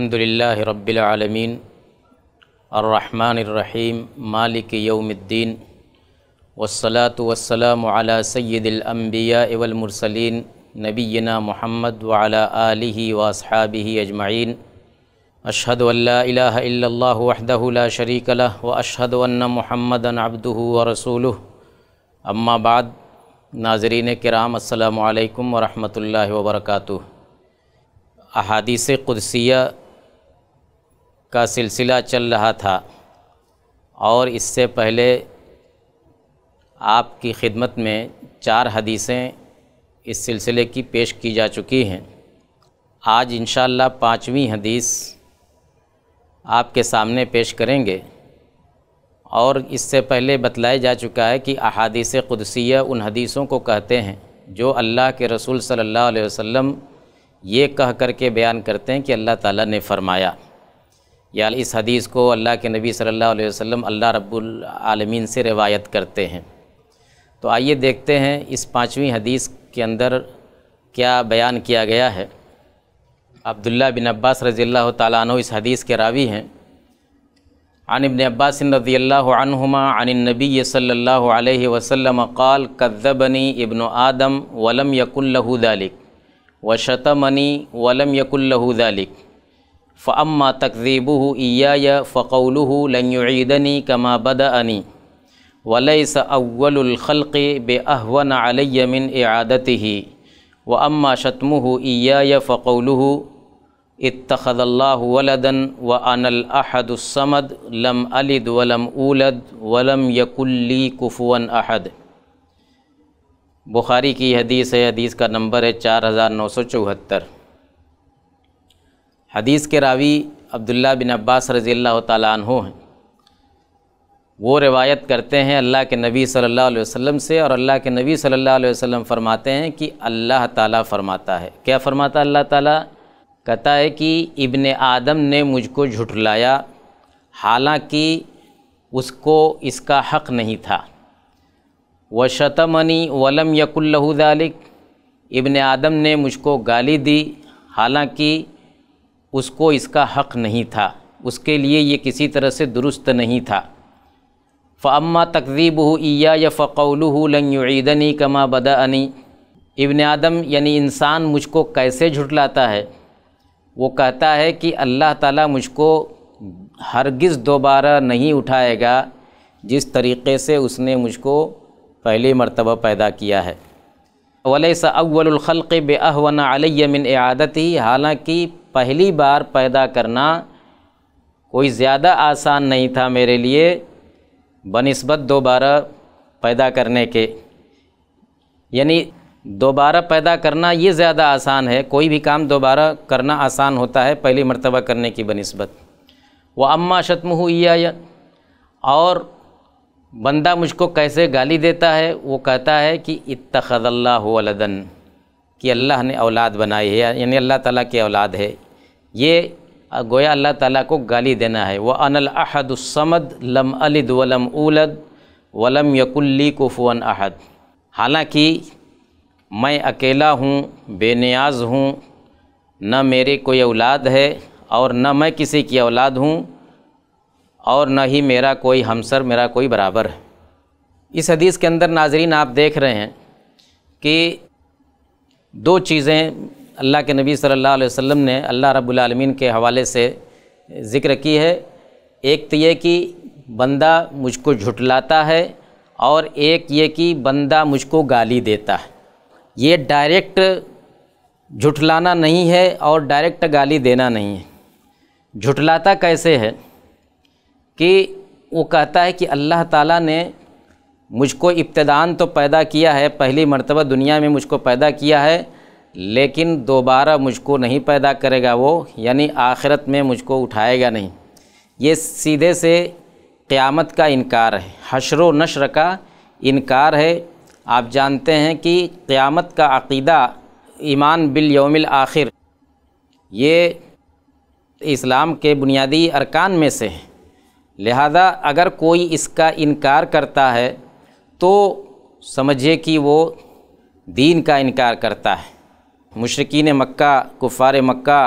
अल्हम्दुलिल्लाह रब्बिल आलमीन अर्रहमान अर्रहीम मालिक यौमुद्दीन वसलात वसलाम अला सैदिलम्बिया वलमरसलिन नबीना मोहम्मद वाला आलिही वासहाबी अजमाइन अशहद अल्ला वहदला शरीकल व अशहद वन महमद अबदू व रसूल अम्मा बाद नाजरीन कराम अल्लाम वरहमल वर्का अहादीस कुदसिया का सिलसिला चल रहा था और इससे पहले आपकी खिदमत में चार हदीसें इस सिलसिले की पेश की जा चुकी हैं आज इन पाँचवीं हदीस आपके सामने पेश करेंगे और इससे पहले बतलाया जा चुका है कि अहादीस क़ुदसिया उन हदीसों को कहते हैं जो अल्लाह के रसूल सल्लल्लाहु अलैहि वसल्लम ये कह कर के बयान करते हैं कि अल्लाह ताला ने फ़रमाया या इस हदीस को अल्लाह के नबी सल्लल्लाहु अलैहि वसल्लम अल्लाह रब्बुल आलमीन से रिवायत करते हैं तो आइए देखते हैं इस पाँचवीं हदीस के अंदर क्या बयान किया गया है अब्दुल्ला बिन अब्बास रज़ी अल्लाह तु इस हदीस के रावी हैं अनबन अब्बास रज़ी अल्लामा अनबी सल्ला वसम क़ाल कद्दबनी इब्न आदम वलम यक़ुल्लहुदालिक दालिक वशतमनी वलम यकुल्लहू फ़म्मा तकजीबू ईया फ़कौलू लंयुदनी कमा अनी वलैस अव्वलखलक़ अलयमिन आदत ही व अम्मा शतमु ईया फ़कौलू इतखल्लावलदन व अनलहदुसमद लम अलिद वलम उलद वलम यकुल्ली कुफ़ुअन अहद बुखारी की हदीस है हदीस का नंबर है चार हज़ार नौ सौ चौहत्तर हदीस के रावी अब्दुल्ला बिन अब्बास रज़ी तु हैं वो रिवायत करते हैं अल्लाह के नबी सल्लल्लाहु अलैहि वसल्लम से और अल्लाह के नबी सल्लल्लाहु अलैहि वसल्लम फ़रमाते हैं कि अल्लाह ताला फ़रमाता है क्या फ़रमाता अल्लाह ताला कहता है कि इबन आदम ने मुझको झुठलाया हालांकि उसको इसका हक़ नहीं था व शतमनी वलम यकुल्लहुदालिक इबन आदम ने मुझको गाली दी हालाँकि उसको इसका हक़ नहीं था उसके लिए ये किसी तरह से दुरुस्त नहीं था फम्मा तकदीब हो ईया या फ़कौलू लंगदनी कमा अनी इबन आदम यानी इंसान मुझको कैसे झुटलाता है वो कहता है कि अल्लाह ताला मुझको हरगिज़ दोबारा नहीं उठाएगा जिस तरीक़े से उसने मुझको पहली मरतबा पैदा किया है वलैसा अव्वलखल़ बेअहवना अलैमिन आदत ही हालाँकि पहली बार पैदा करना कोई ज़्यादा आसान नहीं था मेरे लिए बनस्बत दोबारा पैदा करने के यानी दोबारा पैदा करना ये ज़्यादा आसान है कोई भी काम दोबारा करना आसान होता है पहली मरतबा करने की बनस्बत वो अम्मा शतम या और बंदा मुझको कैसे गाली देता है वो कहता है कि इतखल्ला वलदन कि अल्लाह ने औलाद बनाई है यानी अल्लाह ताला की औलाद है ये गोया अल्लाह ताला को गाली देना है वह अनल अहदसमद लम अलिद वलम उलद वलम यकुल्ली कुफुअन अहद हालांकि मैं अकेला हूँ बेनियाज हूँ न मेरे कोई औलाद है और न मैं किसी की औलाद हूँ और न ही मेरा कोई हमसर मेरा कोई बराबर है इस हदीस के अंदर नाजरीन आप देख रहे हैं कि दो चीज़ें अल्लाह के नबी सल्लल्लाहु अलैहि वसल्लम ने अल्लाह रब्बुल आलमीन के हवाले से ज़िक्र की है एक तो ये कि बंदा मुझको झुटलाता है और एक ये कि बंदा मुझको गाली देता है ये डायरेक्ट झुटलाना नहीं है और डायरेक्ट गाली देना नहीं है झुटलाता कैसे है कि वो कहता है कि अल्लाह ताला ने मुझको इब्तदान तो पैदा किया है पहली मरतबा दुनिया में मुझको पैदा किया है लेकिन दोबारा मुझको नहीं पैदा करेगा वो यानी आखिरत में मुझको उठाएगा नहीं ये सीधे से क़्यामत का इनकार है हशर नशर का इनकार है आप जानते हैं कि क़्यामत का अक़ीदा ईमान बिल योमिल आखिर ये इस्लाम के बुनियादी अरकान में से है लिहाजा अगर कोई इसका इनकार करता है तो समझिए कि वो दीन का इनकार करता है मुशरकिन मक्का कुफ़ार मक्का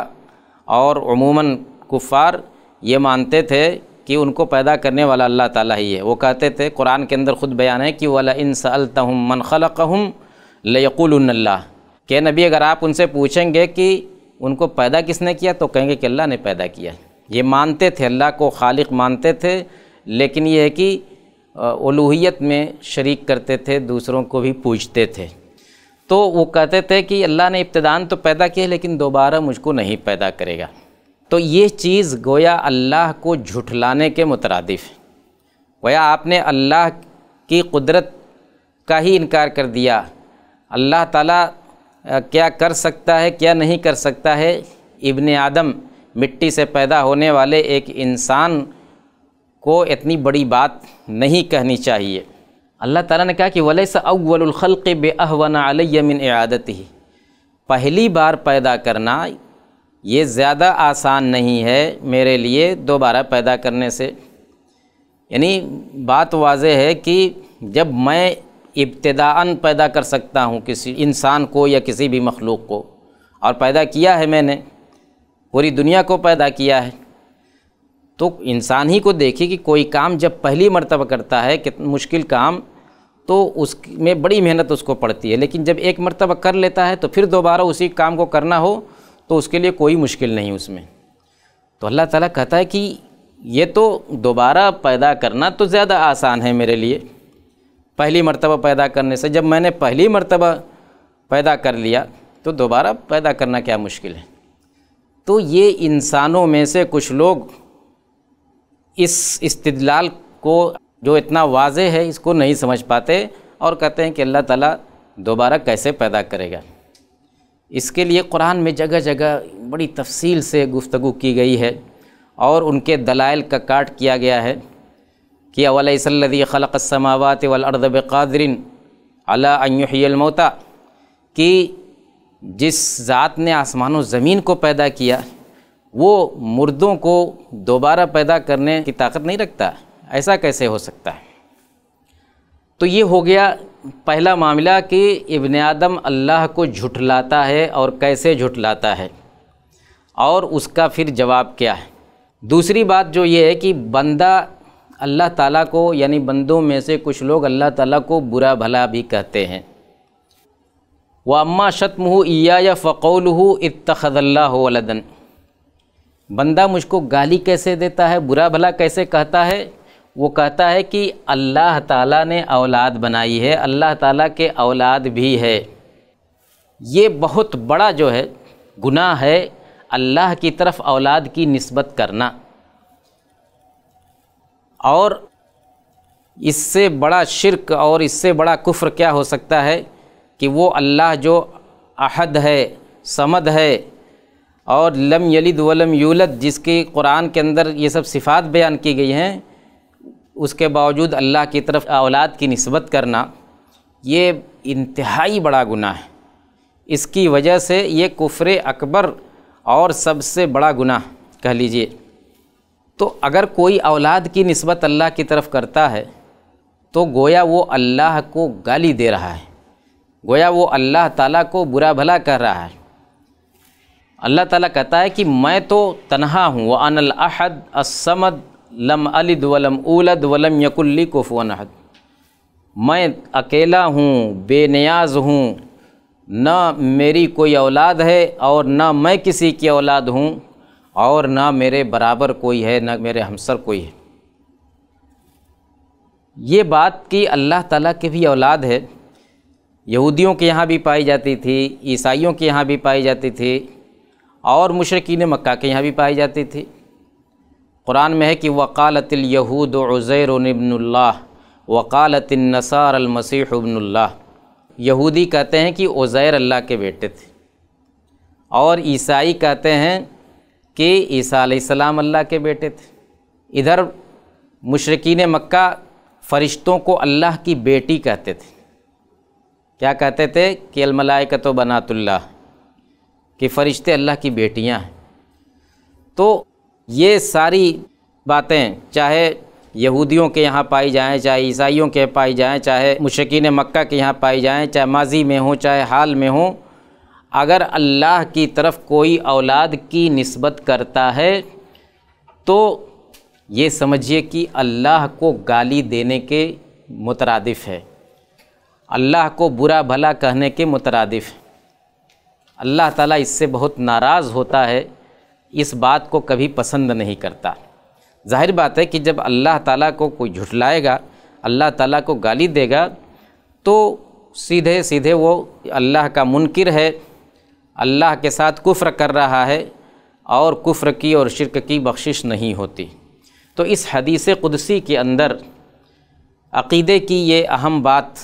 और अमूमन कुफ़ार ये मानते थे कि उनको पैदा करने वाला अल्लाह ताला ही है वो कहते थे कुरान के अंदर ख़ुद बयान है कि वाला इन सलतहम मन हम लयकुल्ला के नबी अगर आप उनसे पूछेंगे कि उनको पैदा किसने किया तो कहेंगे कि अल्लाह ने पैदा किया ये मानते थे अल्लाह को खालिक मानते थे लेकिन ये है कि ओलूहियत में शरीक करते थे दूसरों को भी पूछते थे तो वो कहते थे कि अल्लाह ने इब्तदान तो पैदा किया लेकिन दोबारा मुझको नहीं पैदा करेगा तो ये चीज़ गोया अल्लाह को झुठलाने के मुतरदफ़ है गोया आपने अल्लाह की कुदरत का ही इनकार कर दिया अल्लाह ताला क्या कर सकता है क्या नहीं कर सकता है इब्ने आदम मिट्टी से पैदा होने वाले एक इंसान को इतनी बड़ी बात नहीं कहनी चाहिए अल्लाह ताला ने कहा कि वलय सा अव्वलखलक़ बेअहवन अलमिन इयादत ही पहली बार पैदा करना ये ज़्यादा आसान नहीं है मेरे लिए दोबारा पैदा करने से यानी बात वाज है कि जब मैं इब्तदान पैदा कर सकता हूँ किसी इंसान को या किसी भी मखलूक को और पैदा किया है मैंने पूरी दुनिया को पैदा किया है तो इंसान ही को देखे कि कोई काम जब पहली मरतबा करता है कितना मुश्किल काम तो उसमें बड़ी मेहनत उसको पड़ती है लेकिन जब एक मरतबा कर लेता है तो फिर दोबारा उसी काम को करना हो तो उसके लिए कोई मुश्किल नहीं उसमें तो अल्लाह ताला कहता है कि ये तो दोबारा पैदा करना तो ज़्यादा आसान है मेरे लिए पहली मरतबा पैदा करने से जब मैंने पहली मरतबा पैदा कर लिया तो दोबारा पैदा करना क्या मुश्किल है तो ये इंसानों में से कुछ लोग इस इस्तलाल को जो इतना वाज है इसको नहीं समझ पाते और कहते हैं कि अल्लाह ताला दोबारा कैसे पैदा करेगा इसके लिए कुरान में जगह जगह बड़ी तफसील से गुफ्तु की गई है और उनके दलाइल का काट किया गया है कि अवलसल्दी खलक समावत वलअर्द बक़ादरिन अला अयुहमोता कि जिस ज़ात ने आसमान व ज़मीन को पैदा किया वो मुर्दों को दोबारा पैदा करने की ताकत नहीं रखता ऐसा कैसे हो सकता है तो ये हो गया पहला मामला कि इबन आदम अल्लाह को झुठलाता है और कैसे झुठलाता है और उसका फिर जवाब क्या है दूसरी बात जो ये है कि बंदा अल्लाह ताला को यानी बंदों में से कुछ लोग अल्लाह ताला को बुरा भला भी कहते हैं व अम्मा शतम हो या फ़कौल इतखल्ला वलदन बंदा मुझको गाली कैसे देता है बुरा भला कैसे कहता है वो कहता है कि अल्लाह ताला ने औलाद बनाई है अल्लाह ताला के औलाद भी है ये बहुत बड़ा जो है गुनाह है अल्लाह की तरफ औलाद की नस्बत करना और इससे बड़ा शिरक और इससे बड़ा कुफ्र क्या हो सकता है कि वो अल्लाह जो अहद है समद है और लम यलिद वलम यूलद जिसके कुरान के अंदर ये सब सिफ़ात बयान की गई हैं उसके बावजूद अल्लाह की तरफ औलाद की नस्बत करना ये इंतहाई बड़ा गुनाह है इसकी वजह से ये कुफर अकबर और सबसे बड़ा गुनाह कह लीजिए तो अगर कोई औलाद की नस्बत अल्लाह की तरफ करता है तो गोया वो अल्लाह को गाली दे रहा है गोया वो अल्लाह ताला को बुरा भला कर रहा है अल्लाह ताला कहता है कि मैं तो तन्हा हूँ व अनल अहद असमद लम अलद वलम उलद वलम यकुल्ली कोफुअन अहद मैं अकेला हूँ बेनियाज हूँ न मेरी कोई औलाद है और न मैं किसी की औलाद हूँ और ना मेरे बराबर कोई है ना मेरे हमसर कोई है ये बात कि अल्लाह ताला के भी औलाद है यहूदियों के यहाँ भी पाई जाती थी ईसाइयों के यहाँ भी पाई जाती थी और मुशरकिन मक्का के यहाँ भी पाई जाती थी कुरान में है कि वकालतलयहूद उज़ैरबिनल्ला वकालतनसारमसीहबनल्ला यहूदी कहते हैं कि उज़ैर अल्लाह के बेटे थे और ईसाई कहते हैं कि ईसा सलाम अल्लाह के बेटे थे इधर मशरकिन मक्का फ़रिश्तों को अल्लाह की बेटी कहते थे क्या कहते थे कि तो बनातुल्ला कि फ़रिश्ते अल्लाह की बेटियां हैं तो ये सारी बातें चाहे यहूदियों के यहाँ पाई जाएँ चाहे ईसाइयों के पाई जाएँ चाहे मुशकिन मक्का के यहाँ पाई जाएँ चाहे माजी में हों चाहे हाल में हों अगर अल्लाह की तरफ कोई औलाद की नस्बत करता है तो ये समझिए कि अल्लाह को गाली देने के मुतरदफ़ है अल्लाह को बुरा भला कहने के मुतरदफ़ है अल्लाह ताला इससे बहुत नाराज़ होता है इस बात को कभी पसंद नहीं करता जाहिर बात है कि जब अल्लाह ताला को कोई झुठलाएगा अल्लाह ताला को गाली देगा तो सीधे सीधे वो अल्लाह का मुनकर है अल्लाह के साथ कुफ्र कर रहा है और कुफ्र की और शिरक की बख्शिश नहीं होती तो इस हदीस कुदसी के अंदर अकीदे की ये अहम बात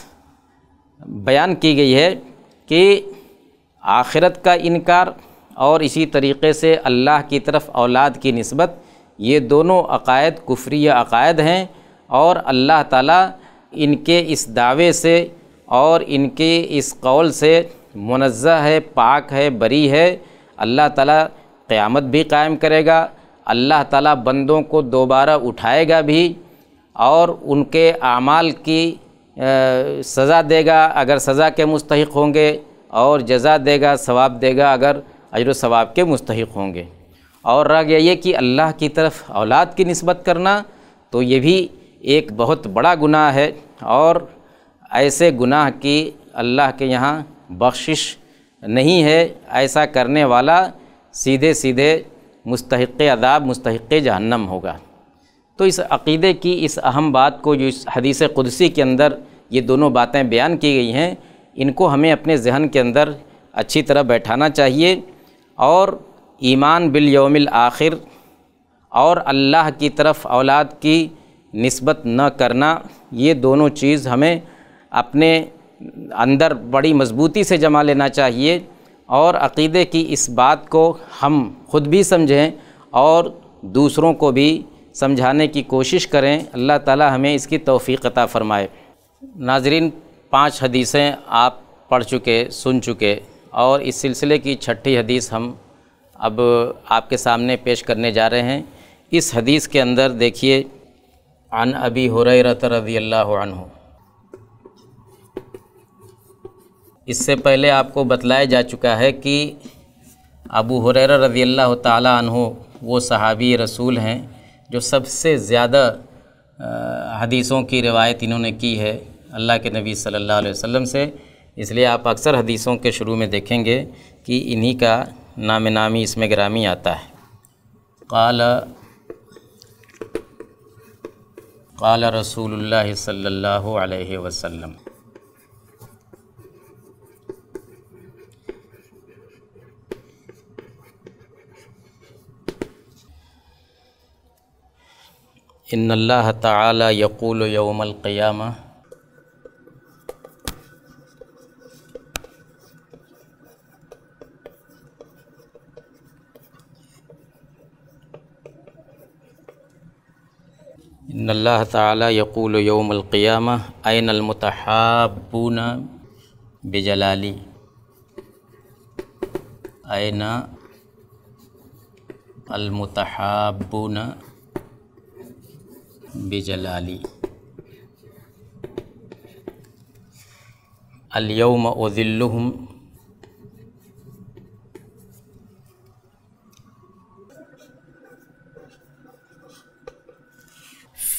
बयान की गई है कि आखिरत का इनकार और इसी तरीके से अल्लाह की तरफ औलाद की नस्बत ये दोनों अकायद कुफरी अकायद हैं और अल्लाह ताला इनके इस दावे से और इनके इस कौल से मुनज़ है पाक है बरी है अल्लाह ताला क़यामत भी कायम करेगा अल्लाह ताला बंदों को दोबारा उठाएगा भी और उनके आमाल की सज़ा देगा अगर सज़ा के मुस्तक होंगे और जजा देगा सवाब देगा अगर अजर सवाब के मुस्तक होंगे और रह गया ये कि अल्लाह की तरफ औलाद की नस्बत करना तो ये भी एक बहुत बड़ा गुनाह है और ऐसे गुनाह की अल्लाह के यहाँ बख्शिश नहीं है ऐसा करने वाला सीधे सीधे मुस्तक अदाब मुस्तक जहन्नम होगा तो इस अक़ीदे की इस अहम बात को जो इस हदीस कुदसी के अंदर ये दोनों बातें बयान की गई हैं इनको हमें अपने जहन के अंदर अच्छी तरह बैठाना चाहिए और ईमान बिल योमिल आखिर और अल्लाह की तरफ औलाद की नस्बत न करना ये दोनों चीज़ हमें अपने अंदर बड़ी मजबूती से जमा लेना चाहिए और अकीदे की इस बात को हम खुद भी समझें और दूसरों को भी समझाने की कोशिश करें अल्लाह ताला हमें इसकी तौफ़ी अता फ़रमाए नाजरीन पांच हदीसें आप पढ़ चुके सुन चुके और इस सिलसिले की छठी हदीस हम अब आपके सामने पेश करने जा रहे हैं इस हदीस के अंदर देखिए अन अबी हुरैरत रज़ी अल्लाह इससे पहले आपको बतलाया जा चुका है कि अबू हुरैरा रज़ी अल्लाह तहु वो सहाबी रसूल हैं जो सबसे ज़्यादा हदीसों की रिवायत इन्होंने की है अल्लाह के नबी सल्लल्लाहु अलैहि वसल्लम से इसलिए आप अक्सर हदीसों के शुरू में देखेंगे कि इन्हीं का नाम नामी इसमें ग्रामी आता है काल काल रसूलुल्लाह सल्लल्लाहु अलैहि वसल्लम इन अल्लाह ताला यकूल यौमल क़यामा إن الله تعالى يقول يوم القيامة أين المتحابون بجلالي أين المتحابون بجلالي اليوم أذلهم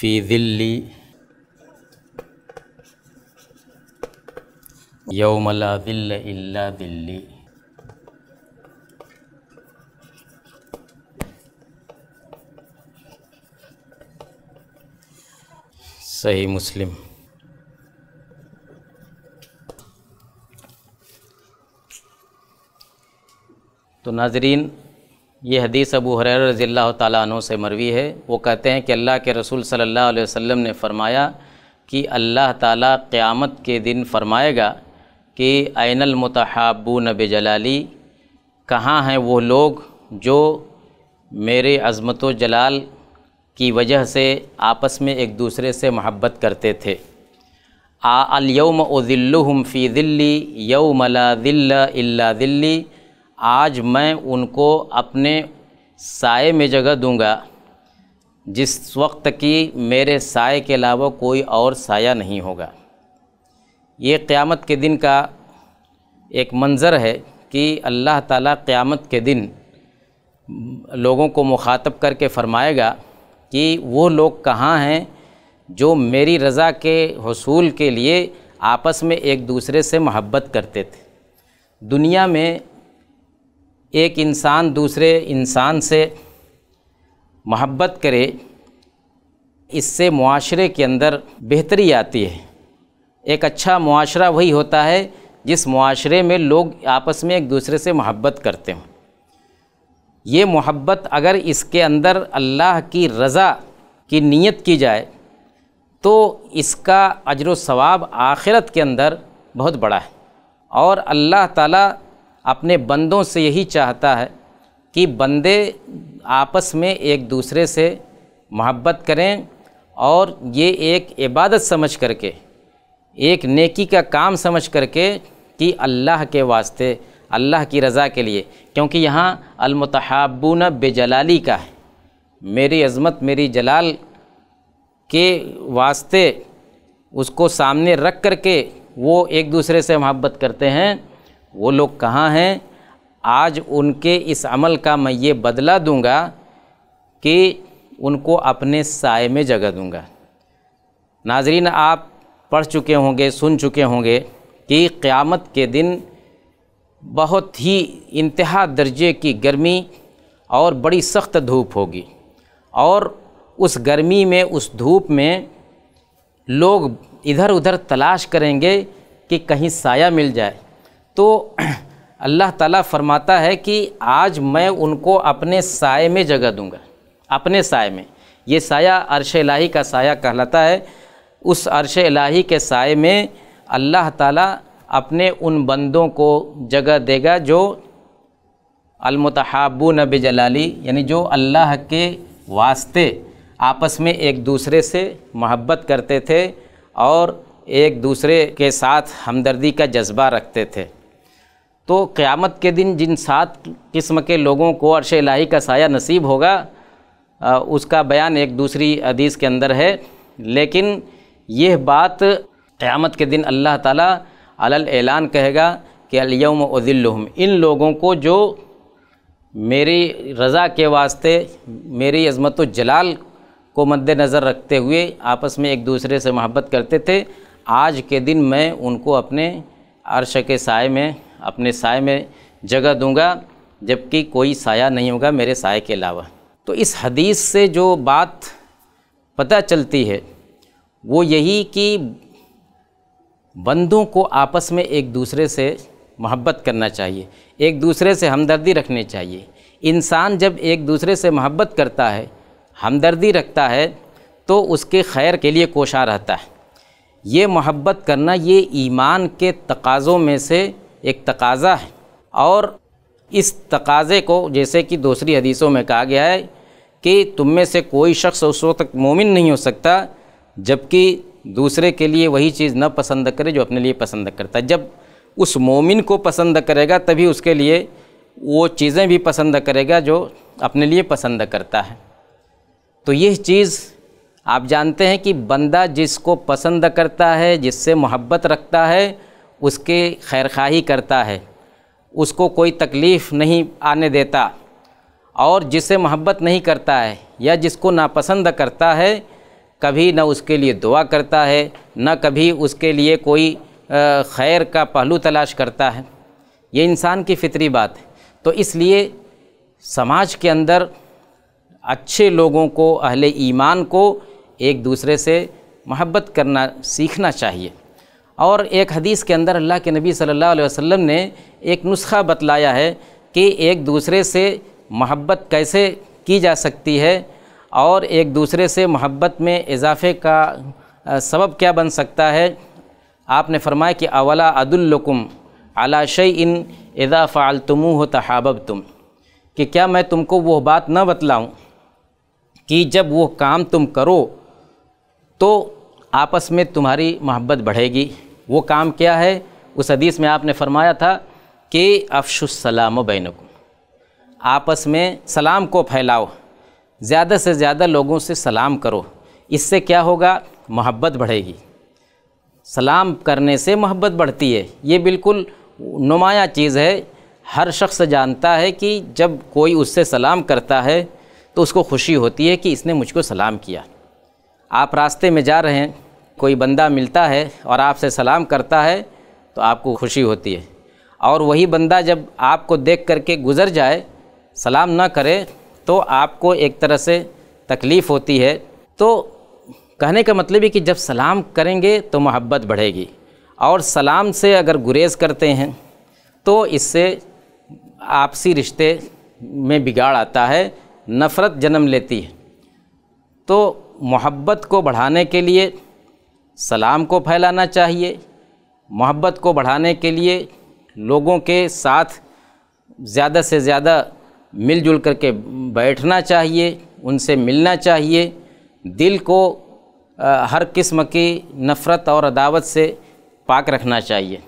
في ظل يوم لا ظل إلا ظلي صحيح مسلم تو ناظرین ये हदीस अबू हर रज़ील्ला तु से मरवी है वो कहते हैं कि अल्लाह के रसूल सल्ला वसम ने फ़रमाया कि अल्लाह ताला क़यामत के दिन फ़रमाएगा कि आनल नब जलाली कहाँ हैं वो लोग जो मेरे अज़मत जलाल की वजह से आपस में एक दूसरे से मोहब्बत करते थे आलयम उज़िल्लुम फ़ी दिल्ली यौमला दिल्ला इल्ला दिल्ली आज मैं उनको अपने साय में जगह दूंगा जिस वक्त की मेरे साय के अलावा कोई और साया नहीं होगा ये क़्यामत के दिन का एक मंज़र है कि अल्लाह ताला क़्यामत के दिन लोगों को मुखातब करके फ़रमाएगा कि वो लोग कहाँ हैं जो मेरी रज़ा के हसूल के लिए आपस में एक दूसरे से मोहब्बत करते थे दुनिया में एक इंसान दूसरे इंसान से मोहब्बत करे इससे माशरे के अंदर बेहतरी आती है एक अच्छा माशरा वही होता है जिस मुआरे में लोग आपस में एक दूसरे से मोहब्बत करते हों ये मोहब्बत अगर इसके अंदर अल्लाह की रज़ा की नीयत की जाए तो इसका अजर सवाब आखिरत के अंदर बहुत बड़ा है और अल्लाह ताला अपने बंदों से यही चाहता है कि बंदे आपस में एक दूसरे से मोहब्बत करें और ये एक इबादत समझ करके एक नेकी का काम समझ करके कि अल्लाह के वास्ते अल्लाह की रज़ा के लिए क्योंकि यहाँ अलमतहाबून बेजलाली का है मेरी अज़मत मेरी जलाल के वास्ते उसको सामने रख कर के वो एक दूसरे से मोहब्बत करते हैं वो लोग कहाँ हैं आज उनके इस अमल का मैं ये बदला दूंगा कि उनको अपने साय में जगह दूंगा नाजरीन आप पढ़ चुके होंगे सुन चुके होंगे कि क़्यामत के दिन बहुत ही इंतहा दर्जे की गर्मी और बड़ी सख्त धूप होगी और उस गर्मी में उस धूप में लोग इधर उधर तलाश करेंगे कि कहीं साया मिल जाए तो अल्लाह ताला फरमाता है कि आज मैं उनको अपने साय में जगह दूंगा अपने साय में ये साया अरश इलाही का साया कहलाता है उस अरश इलाही के साय में अल्लाह ताला अपने उन बंदों को जगह देगा जो अलमतहाबू नब जलाली यानी जो अल्लाह के वास्ते आपस में एक दूसरे से मोहब्बत करते थे और एक दूसरे के साथ हमदर्दी का जज्बा रखते थे तो क़्यामत के दिन जिन सात किस्म के लोगों को अरश इलाही का साया नसीब होगा आ, उसका बयान एक दूसरी हदीस के अंदर है लेकिन यह बात क़्यामत के दिन अल्लाह ताला अलल ऐलान कहेगा कि अलयम उज़िल्लुम इन लोगों को जो मेरी रज़ा के वास्ते मेरी अज़मत जलाल को मद्देनज़र रखते हुए आपस में एक दूसरे से मोहब्बत करते थे आज के दिन मैं उनको अपने अरश के साय में अपने साय में जगह दूंगा जबकि कोई साया नहीं होगा मेरे साय के अलावा तो इस हदीस से जो बात पता चलती है वो यही कि बंदों को आपस में एक दूसरे से मोहब्बत करना चाहिए एक दूसरे से हमदर्दी रखनी चाहिए इंसान जब एक दूसरे से मोहब्बत करता है हमदर्दी रखता है तो उसके खैर के लिए कोशा रहता है ये मोहब्बत करना ये ईमान के तकाज़ों में से एक तकाज़ा है और इस तकाज़े को जैसे कि दूसरी हदीसों में कहा गया है कि तुम में से कोई शख्स उस वक्त तक मोमिन नहीं हो सकता जबकि दूसरे के लिए वही चीज़ न पसंद करे जो अपने लिए पसंद करता है जब उस मोमिन को पसंद करेगा तभी उसके लिए वो चीज़ें भी पसंद करेगा जो अपने लिए पसंद करता है तो यह चीज़ आप जानते हैं कि बंदा जिसको पसंद करता है जिससे मोहब्बत रखता है उसके खैर खाही करता है उसको कोई तकलीफ़ नहीं आने देता और जिससे मोहब्बत नहीं करता है या जिसको नापसंद करता है कभी न उसके लिए दुआ करता है न कभी उसके लिए कोई खैर का पहलू तलाश करता है ये इंसान की फितरी बात है तो इसलिए समाज के अंदर अच्छे लोगों को अहले ईमान को एक दूसरे से मोहब्बत करना सीखना चाहिए और एक हदीस के अंदर अल्लाह के नबी सल्लल्लाहु अलैहि वसल्लम ने एक नुस्खा बतलाया है कि एक दूसरे से महब्बत कैसे की जा सकती है और एक दूसरे से महब्बत में इजाफ़े का सबब क्या बन सकता है आपने फरमाया कि अवला अदुल्लकुम अला शई इन इदा फ़ालतमू हो तहाबब तुम कि क्या मैं तुमको वह बात न बतलाऊँ कि जब वो काम तुम करो तो आपस में तुम्हारी मोहब्बत बढ़ेगी वो काम क्या है उस हदीस में आपने फरमाया था कि अफशुसलाम को आपस में सलाम को फैलाओ ज़्यादा से ज़्यादा लोगों से सलाम करो इससे क्या होगा मोहब्बत बढ़ेगी सलाम करने से मोहब्बत बढ़ती है ये बिल्कुल नुमाया चीज़ है हर शख्स जानता है कि जब कोई उससे सलाम करता है तो उसको खुशी होती है कि इसने मुझको सलाम किया आप रास्ते में जा रहे हैं कोई बंदा मिलता है और आपसे सलाम करता है तो आपको खुशी होती है और वही बंदा जब आपको देख करके गुज़र जाए सलाम ना करे तो आपको एक तरह से तकलीफ़ होती है तो कहने का मतलब है कि जब सलाम करेंगे तो मोहब्बत बढ़ेगी और सलाम से अगर गुरेज करते हैं तो इससे आपसी रिश्ते में बिगाड़ आता है नफ़रत जन्म लेती है तो मोहब्बत को बढ़ाने के लिए सलाम को फैलाना चाहिए मोहब्बत को बढ़ाने के लिए लोगों के साथ ज़्यादा से ज़्यादा मिलजुल करके बैठना चाहिए उनसे मिलना चाहिए दिल को आ, हर किस्म की नफ़रत और अदावत से पाक रखना चाहिए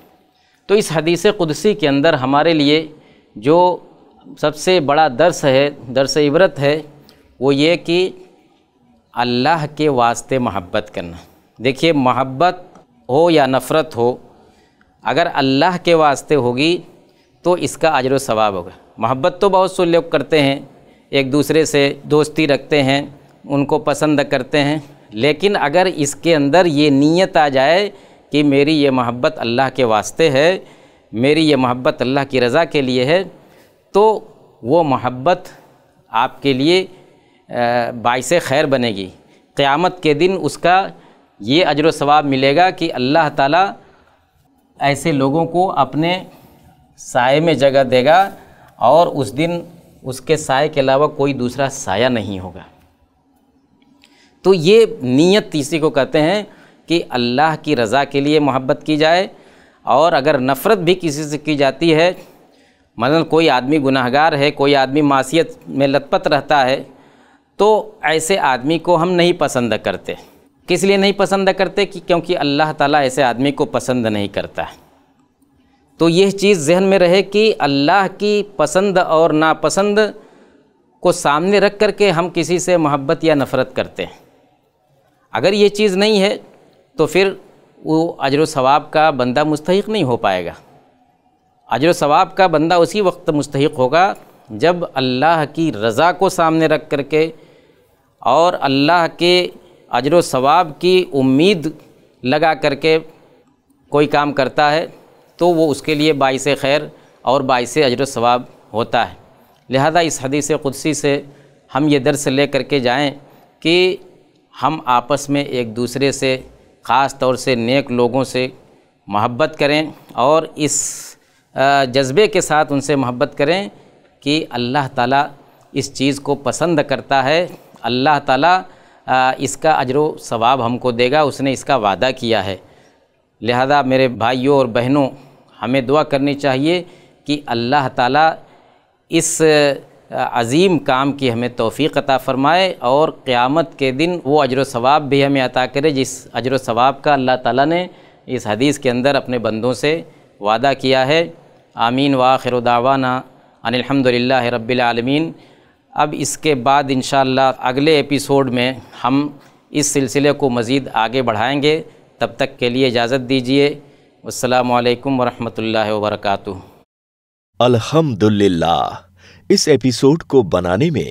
तो इस हदीस कुदसी के अंदर हमारे लिए जो सबसे बड़ा दर्स है दर्स इबरत है वो ये कि अल्लाह के वास्ते मोहब्बत करना देखिए मोहब्बत हो या नफ़रत हो अगर अल्लाह के वास्ते होगी तो इसका अजर सवाब होगा मोहब्बत तो बहुत से लोग करते हैं एक दूसरे से दोस्ती रखते हैं उनको पसंद करते हैं लेकिन अगर इसके अंदर ये नीयत आ जाए कि मेरी ये मोहब्बत अल्लाह के वास्ते है मेरी ये मोहब्बत अल्लाह की रज़ा के लिए है तो वो मोहब्बत आपके लिए बायस खैर बनेगी क़्यामत के दिन उसका ये अजर सवाब मिलेगा कि अल्लाह ताला ऐसे लोगों को अपने साय में जगह देगा और उस दिन उसके साय के अलावा कोई दूसरा साया नहीं होगा तो ये नीयत इसी को कहते हैं कि अल्लाह की रज़ा के लिए मोहब्बत की जाए और अगर नफ़रत भी किसी से की जाती है मतलब कोई आदमी गुनाहगार है कोई आदमी मासीत में लतपत रहता है तो ऐसे आदमी को हम नहीं पसंद करते किस लिए नहीं पसंद करते कि क्योंकि अल्लाह ताला ऐसे आदमी को पसंद नहीं करता है तो यह चीज़ जहन में रहे कि अल्लाह की पसंद और नापसंद को सामने रख कर के हम किसी से मोहब्बत या नफ़रत करते हैं अगर ये चीज़ नहीं है तो फिर वो अजर सवाब का बंदा मुस्तक नहीं हो पाएगा अजर सवाब का बंदा उसी वक्त मुस्तक होगा जब अल्लाह की रज़ा को सामने रख कर के और अल्लाह के अजर सवाब की उम्मीद लगा करके कोई काम करता है तो वो उसके लिए बायस खैर और बायस अजर सवाब होता है लिहाजा इस हदीस खुदसी से हम ये दर्स ले करके जाएँ कि हम आपस में एक दूसरे से ख़ास तौर से नेक लोगों से महब्बत करें और इस जज्बे के साथ उनसे महब्बत करें कि अल्लाह ताला इस चीज़ को पसंद करता है अल्लाह ताला इसका अजर सवाब हमको देगा उसने इसका वादा किया है लिहाजा मेरे भाइयों और बहनों हमें दुआ करनी चाहिए कि अल्लाह ताला इस अज़ीम काम की हमें तोफ़ी अता फ़रमाए और क़्यामत के दिन वो अजर सवाब भी हमें अता करे जिस अजर सवाब का अल्लाह ताला ने इस हदीस के अंदर अपने बंदों से वादा किया है आमीन वाखिर दावाना अनिलहमदिल्ला रबालमीन अब इसके बाद इन अगले एपिसोड में हम इस सिलसिले को मज़ीद आगे बढ़ाएंगे तब तक के लिए इजाज़त दीजिए असलकम वरहमल वर्क अलहमदुल्ला इस एपिसोड को बनाने में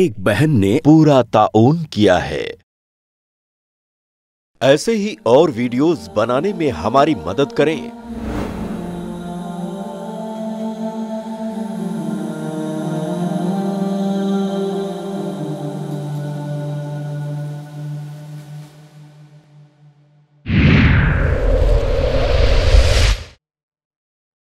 एक बहन ने पूरा ताउन किया है ऐसे ही और वीडियोस बनाने में हमारी मदद करें